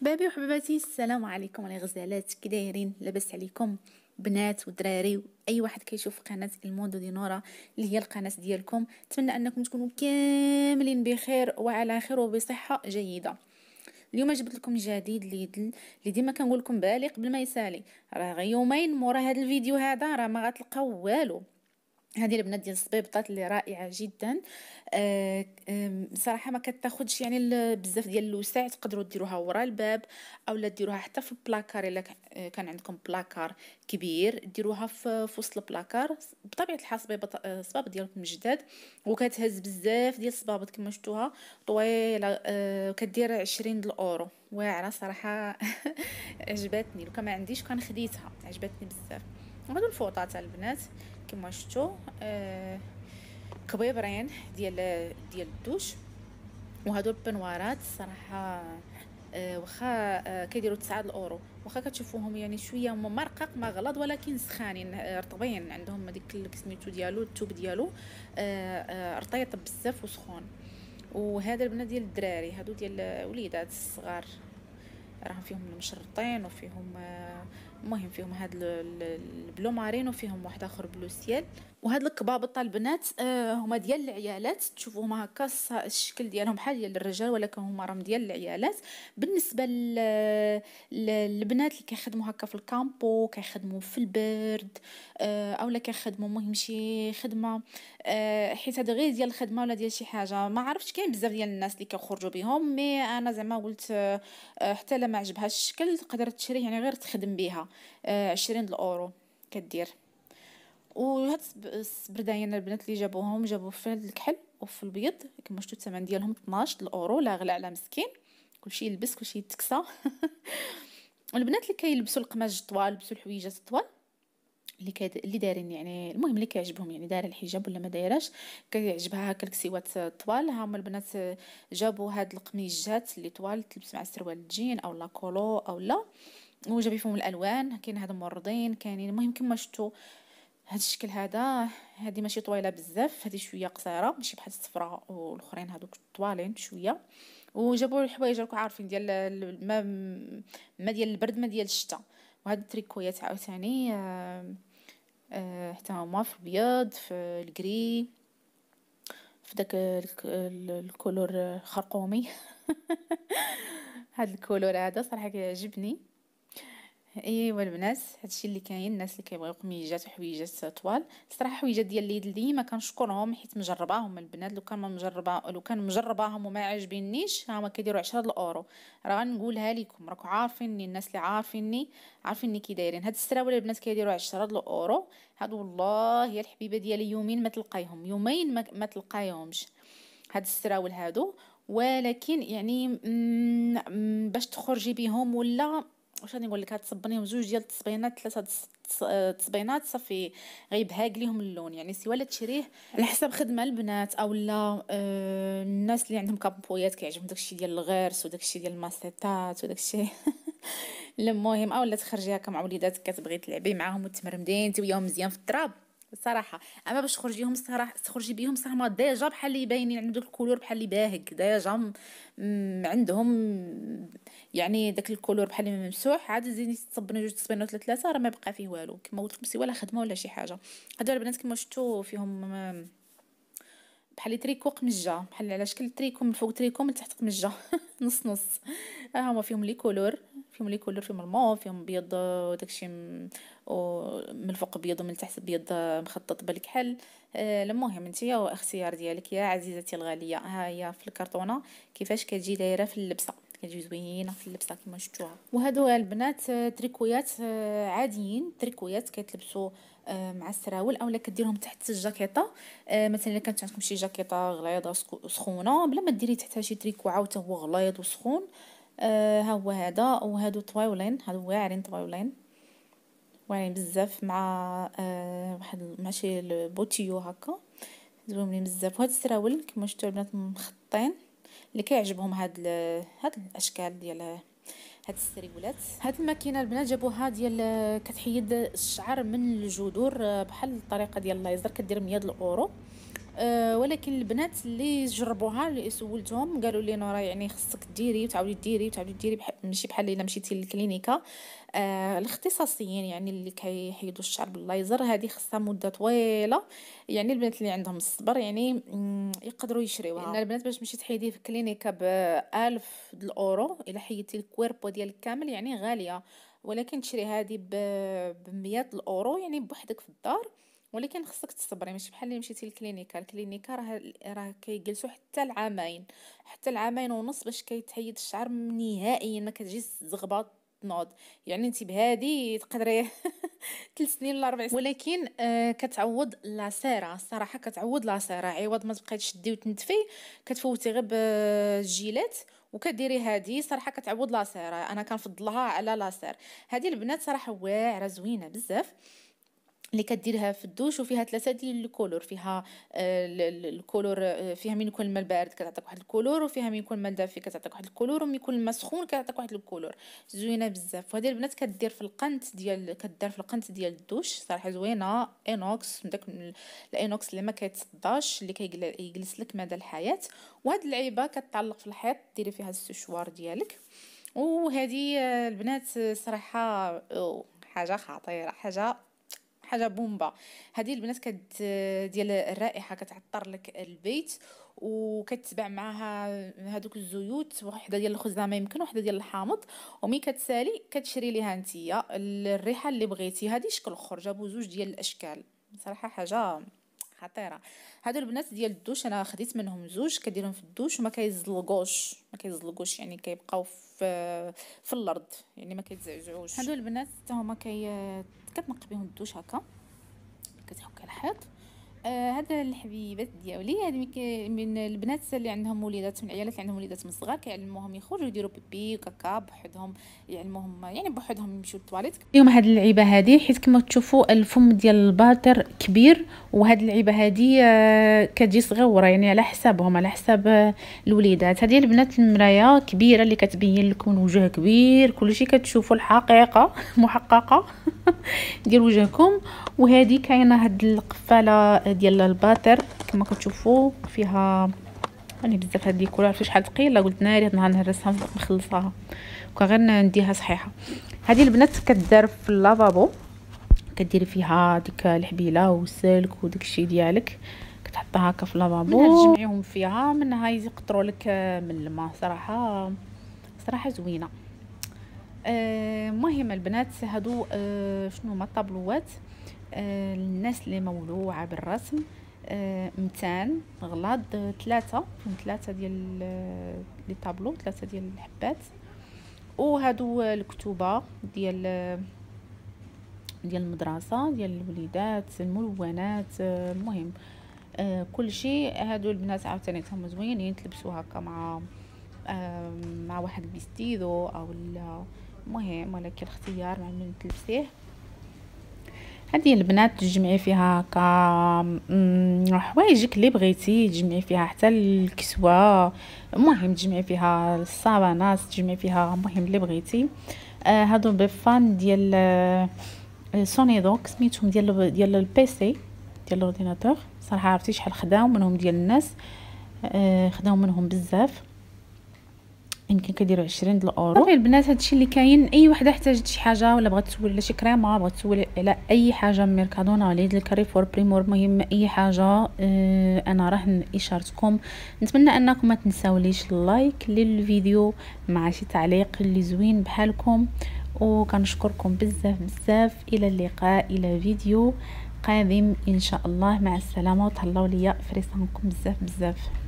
حبابي وحباباتي السلام عليكم على غزالات كي دايرين لاباس عليكم بنات ودراري اي واحد كيشوف قناه الموندو دي نورا اللي هي القناه ديالكم نتمنى انكم تكونوا كاملين بخير وعلى خير وبصحه جيده اليوم جبت لكم جديد اللي اللي ديما كنقول لكم بالي قبل ما يسالي راه غير يومين مورا هذا الفيديو هذا راه ما غتلقاو والو هذه البنات ديال الصبيبطات اللي رائعه جدا آه، صراحة ما كتاخذش يعني بزاف ديال الوسع تقدروا ديروها ورا الباب اولا ديروها حتى في البلاكار الا آه، كان عندكم بلاكار كبير ديروها في وسط البلاكار بطبيعه الحال صبيبه آه، صباب ديالكم جداد وكتهز بزاف ديال الصبابط كما شفتوها طويله كدير 20 الاورو واعره صراحه عجبتني لو كان ما عنديش كان خديتها عجبتني بزاف هادو الفوطات البنات كما شفتوا آه، كبيبرين ديال ديال الدوش وهادو البنوارات صراحه آه، واخا آه، كيديروا 9 الاورو واخا كتشوفوهم يعني شويه هما مرقق ما غلط ولكن سخانين رطبين عندهم ديك سميتو ديالو التوب ديالو رطيط بزاف وسخون وهذا البنه ديال الدراري هادو ديال وليدات الصغار راهم فيهم المشرطين وفيهم آه المهم فيهم هاد البلو مارين وفيهم واحد اخر بلو سيال وهاد الكبابط البنات آه، هما ديال العيالات تشوفوهم هكا الشكل ديالهم بحال ديال الرجال ولكن هما راهم ديال العيالات بالنسبه للبنات اللي كيخدموا هكا في الكامبو كيخدموا في البرد آه، اولا كيخدموا المهم شي خدمه آه، حيت هذا غير ديال الخدمه ولا ديال شي حاجه ما عرفتش كاين بزاف ديال الناس اللي كيخرجوا بهم مي انا زعما قلت حتى لما عجبها الشكل تقدر تشري يعني غير تخدم بها 20 الاورو كدير وهاد السبردايين البنات اللي جابوهم جابو في الكحل وفي البيض كما شفتوا الثمن ديالهم 12 الاورو لا غلا على مسكين كلشي يلبس كلشي يتكسى البنات اللي كيلبسوا القماش طوال لبسوا الحويجات طوال اللي كد... اللي دايرين يعني المهم اللي كيعجبهم يعني دار الحجاب ولا ما دايراش كيعجبها هكا الكسيوات طوال هما البنات جابوا هاد القميجات اللي طوال تلبس مع السروال الجين او لا كولو او لا وجاب فيهم الالوان كاين هاد مورضين كاينين المهم كما شفتوا هاد الشكل هذا هذه ماشي طويله بزاف هذه شويه قصيره ماشي بحال الصفراء والاخرين هذوك طوالين شويه وجابوا الحوايج راكم عارفين ديال ما ما ديال البرد ما ديال الشتاء وهاد التريكويات عاوتاني آه، آه، حتى هما في الابيض في الكري في داك الكولور خرقومي هاد الكولور هذا صراحه كيعجبني ايوا البنات هادشي اللي كاين الناس اللي كيبغيو قميجات وحويجات طوال صراحه حويجات ديال اليد لي ما كنشكرهم حيت مجرباهم البنات لو كان ما مجربا لو كان مجرباهم وما عاجبينيش هما كيديروا 10 الاورو راه غنقولها لكم راكو عارفيني الناس اللي عارفيني عارفيني كي دايرين هاد السراول البنات كيديروا 10 الاورو هاد والله يا الحبيبه ديالي يومين ما تلقايهم يومين ما تلقايهمش هاد السراول هادو ولكن يعني باش تخرجي بهم ولا واش غادي نقول لك هتصبنيهم جوج ديال التصبينات ثلاثه التصبينات آه، صافي غيبهاق ليهم اللون يعني سوا لا تشريه على حسب خدمه البنات او لا آه الناس اللي عندهم كابويات كيعجبهم داكشي ديال الغرس وداكشي ديال الماسيطات وداكشي المهم اولا تخرجي هكا مع وليداتك كتبغي تلعبي معاهم وتمرمدين انت وياهم مزيان في التراب الصراحه اما باش تخرجيهم صراحه تخرجي بهم صح ديجا بحال اللي باينين عندهم دوك الكولور بحال اللي باهق ديجا عندهم يعني داك الكولور بحال ممسوح عاد زيني تصبني جوج تصبينات ولا ثلاثه راه ما بقى فيه والو كما قلت لكم سي ولا خدمه ولا شي حاجه هادو البنات كما شفتوا فيهم بحال تريكو قمجه بحال على شكل تريكو من فوق تريكو من تحت قمجه نص نص ها هما فيهم لي كولور فيهم لي كولور فيهم الموف فيهم بيض وداكشي م... من الفوق بيض ومن التحت بيض مخطط بالكحل آه المهم نتيا واختيار ديالك يا عزيزتي الغاليه ها هي في الكرتونه كيفاش كتجي دايره في اللبسه كتجي زوينه في اللبسه كما شفتوها وهادو البنات آه، تريكويات آه، عاديين تريكويات كيتلبسوا آه، مع السراول اولا كديرهم تحت الجاكيطه مثلا الا كانت عندكم شي جاكيطه غليظه سخونه بلا ما ديري تحتها شي تريكو عاوته هو غليظ وسخون ها هو هذا وهادو طويولين هادو واعرين طويولين واعرين بزاف مع واحد مع شي بوتيو هكا زوينين بزاف وهاد السراول كما شفتوا البنات مخطين اللي كيعجبهم هاد هاد الاشكال ديال هاد السريولات هاد الماكينه البنات جابوها ديال كتحيد الشعر من الجذور آه، بحال الطريقه ديال الليزر كدير 100 الاورو آه، ولكن البنات اللي جربوها اللي سولتهم قالوا لي نورا يعني خصك ديري وتعاودي ديري وتعاودي ديري ماشي بحال الا مشيتي للكلينيكا آه، الاختصاصيين يعني اللي كيحيدوا الشعر باللايزر هذه خصها مده طويله يعني البنات اللي عندهم الصبر يعني يقدروا يشريوها لان البنات باش تمشي تحيديه في الكلينيكا ب 1000 الاورو الا حيدتي الكويربو ديالك كامل يعني غاليه ولكن تشري هذه ب 100 الاورو يعني بوحدك في الدار ولكن خصك تصبري ماشي بحال اللي مشيتي للكلينيكا الكلينيكا راه راه كيجلسوا حتى العامين حتى العامين ونص باش كيتحيد الشعر نهائيا ما كتجي الزغبه تنوض يعني انت بهادي تقدري 3 سنين ولا 4 سنين ولكن آه كتعوض لاصيره الصراحه كتعوض لاصيره عوض ما تبقاي تشدي وتنتفي كتفوتي غير بالجيلات وكديري هادي صراحه كتعوض لاصيره انا كنفضلها على لاصير هادي البنات صراحه واعره زوينه بزاف اللي كديرها في الدوش وفيها ثلاثه ديال الكولور فيها آه، الكولور آه، فيها من يكون الماء بارد كتعطيك واحد الكولور وفيها من يكون الماء دافي كتعطيك واحد الكولور ومن يكون الماء سخون كتعطيك واحد الكولور زوينه بزاف وهذه البنات كدير في القنت ديال كدار في القنت ديال الدوش صراحه زوينه اينوكس داك الاينوكس اللي ما كيتصداش اللي كيجلس لك مدى الحياه وهاد العيبه كتعلق في الحيط ديري فيها السشوار ديالك وهذه آه، البنات صراحه حاجه خطيره حاجه حاجه بومبا هذه البنات كت ديال الرائحه كتعطر لك البيت وكتبع معاها هذوك الزيوت وحده ديال الخزامه يمكن وحده ديال الحامض ومي كتسالي كتشري ليها نتيا الريحه اللي بغيتي هذه شكل اخر جابوا زوج ديال الاشكال صراحه حاجه خطيره هادو البنات ديال الدوش انا خديت منهم زوج كديرهم في الدوش وما كيزلقوش ما كيزلقوش يعني كيبقاو في في الارض يعني ما كيتزعزعوش هادو البنات حتى هما كي كتنق بهم الدوش هكا كتحك الحيط آه هذا الحبيبات ديالي هذه من البنات اللي عندهم وليدات من العيالات اللي عندهم وليدات من الصغار كيعلموهم يخرجوا يديروا بيبي وكاكا بوحدهم يعلموهم يعني بوحدهم يمشيو للطواليت اليوم هاد اللعيبه هادي حيت كما تشوفوا الفم ديال الباطر كبير وهاد اللعيبه هادي آه، كتجي صغيره يعني على حسابهم على حساب آه، الوليدات هذه البنات المرايه كبيره اللي كتبين لكم وجه كبير كلشي كتشوفوا الحقيقه محققه ديال وجهكم وهذه كاينه هاد القفاله ديال الباتر كما كتشوفوا فيها يعني بزاف هاد ديكور في شحال ثقيله قلت ناري هاد النهار نهرسها نخلصها وكان غير نديها صحيحه هذه البنات كدار في اللافابو كديري فيها ديك الحبيله والسلك وداك الشيء ديالك كتحطها هكا في اللافابو منها تجمعيهم فيها منها يقطروا لك من الماء صراحه صراحه زوينه المهم آه البنات هادو آه شنو هما الطابلوات آه، الناس اللي مولوعه بالرسم آه، متان غلاض ثلاثه فيهم ثلاثه ديال لي طابلو ثلاثه ديال الحبات وهادو الكتوبه ديال ديال المدرسه ديال الوليدات الملونات آه، المهم كل شيء هادو البنات عاوتاني تهم زوينين تلبسو هكا مع مع واحد البيستيدو او المهم ولكن كي الاختيار مع من تلبسيه هذه البنات تجمعي فيها هكا حوايجك اللي بغيتي تجمعي فيها حتى الكسوه المهم تجمعي فيها الصابانات تجمعي فيها المهم اللي بغيتي آه هادو بفان ديال آه، سوني دوك سميتهم ديال ديال البيسي ديال الاورديناتور صراحه عرفتي شحال خداو منهم ديال الناس آه خداو منهم بزاف يمكن كديروا 20 الاورو صافي البنات هادشي اللي كاين اي وحده احتاجت شي حاجه ولا بغات تسول على شي كريمه بغات تسول على اي حاجه من ميركادونا ولا الكاريفور بريمور المهم اي حاجه اه انا راه اشارتكم نتمنى انكم ما تنساوليش اللايك للفيديو مع شي تعليق اللي زوين بحالكم وكنشكركم بزاف بزاف الى اللقاء الى فيديو قادم ان شاء الله مع السلامه وتهلاو ليا فريسانكم بزاف بزاف